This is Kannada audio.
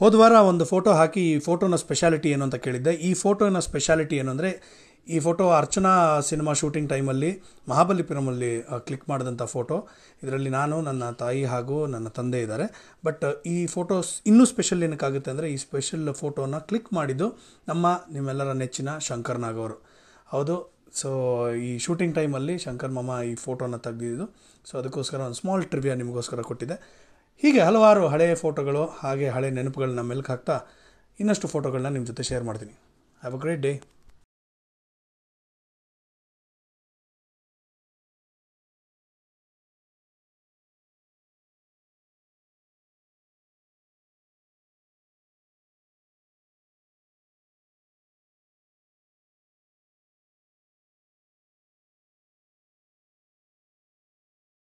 ಹೋದ ವಾರ ಒಂದು ಫೋಟೋ ಹಾಕಿ ಈ ಫೋಟೋನ ಸ್ಪೆಷಾಲಿಟಿ ಏನು ಅಂತ ಕೇಳಿದ್ದೆ ಈ ಫೋಟೋನ ಸ್ಪೆಷಾಲಿಟಿ ಏನು ಅಂದರೆ ಈ ಫೋಟೋ ಅರ್ಚನಾ ಸಿನಿಮಾ ಶೂಟಿಂಗ್ ಟೈಮಲ್ಲಿ ಮಹಾಬಲಿಪುರಮಲ್ಲಿ ಕ್ಲಿಕ್ ಮಾಡಿದಂಥ ಫೋಟೋ ಇದರಲ್ಲಿ ನಾನು ನನ್ನ ತಾಯಿ ಹಾಗೂ ನನ್ನ ತಂದೆ ಇದ್ದಾರೆ ಬಟ್ ಈ ಫೋಟೋಸ್ ಇನ್ನೂ ಸ್ಪೆಷಲ್ ಏನಕ್ಕಾಗುತ್ತೆ ಅಂದರೆ ಈ ಸ್ಪೆಷಲ್ ಫೋಟೋನ ಕ್ಲಿಕ್ ಮಾಡಿದ್ದು ನಮ್ಮ ನಿಮ್ಮೆಲ್ಲರ ನೆಚ್ಚಿನ ಶಂಕರ್ ನಾಗವರು ಹೌದು ಸೊ ಈ ಶೂಟಿಂಗ್ ಟೈಮಲ್ಲಿ ಶಂಕರ್ ಮಾಮ ಈ ಫೋಟೋನ ತೆಗೆದಿದ್ದು ಸೊ ಅದಕ್ಕೋಸ್ಕರ ಒಂದು ಸ್ಮಾಲ್ ಟ್ರಿವಿಯ ನಿಮಗೋಸ್ಕರ ಕೊಟ್ಟಿದ್ದೆ ಹೀಗೆ ಹಲವಾರು ಹಳೆಯ ಫೋಟೋಗಳು ಹಾಗೆ ಹಳೆ ನೆನಪುಗಳನ್ನ ಮೆಲುಕು ಹಾಕ್ತಾ ಇನ್ನಷ್ಟು ಫೋಟೋಗಳನ್ನ ನಿಮ್ಮ ಜೊತೆ ಶೇರ್ ಮಾಡ್ತೀನಿ ಹ್ಯಾವ್ ಅ ಗ್ರೇಟ್ ಡೇ